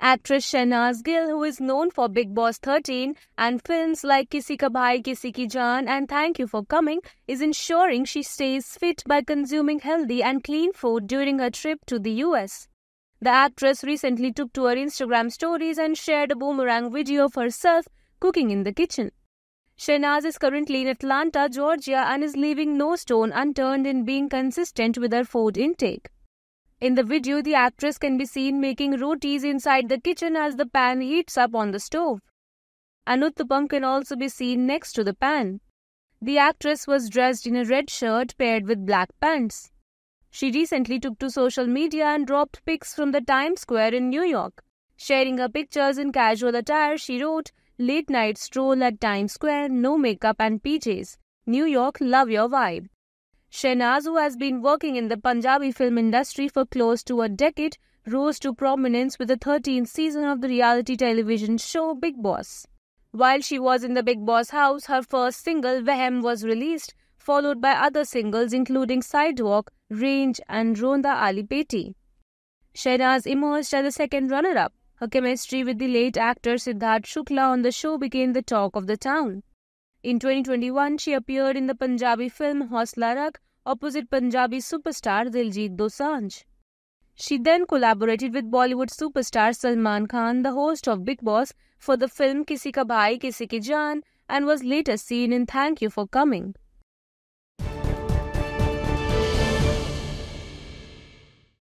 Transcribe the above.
Actress Shehnaz Gill, who is known for Big Boss 13 and films like Kisi Ka Bhai, Kisi Ki Jaan and Thank You for Coming, is ensuring she stays fit by consuming healthy and clean food during her trip to the US. The actress recently took to her Instagram stories and shared a boomerang video of herself cooking in the kitchen. Shehnaz is currently in Atlanta, Georgia and is leaving no stone unturned in being consistent with her food intake. In the video, the actress can be seen making rotis inside the kitchen as the pan heats up on the stove. Anuttapam can also be seen next to the pan. The actress was dressed in a red shirt paired with black pants. She recently took to social media and dropped pics from the Times Square in New York. Sharing her pictures in casual attire, she wrote, Late night stroll at Times Square, no makeup and PJs. New York, love your vibe. Shehnaz, who has been working in the Punjabi film industry for close to a decade, rose to prominence with the 13th season of the reality television show Big Boss. While she was in the Big Boss house, her first single, Vehem, was released, followed by other singles including Sidewalk, Range, and Ronda Ali Peti. Shehnaz emerged as the second runner up. Her chemistry with the late actor Siddharth Shukla on the show became the talk of the town. In 2021, she appeared in the Punjabi film Hausla Rakh, opposite Punjabi superstar Diljit Dosanjh. She then collaborated with Bollywood superstar Salman Khan, the host of Big Boss, for the film Kisi Ka Bhai Kisi Ki Jaan and was later seen in Thank You for Coming.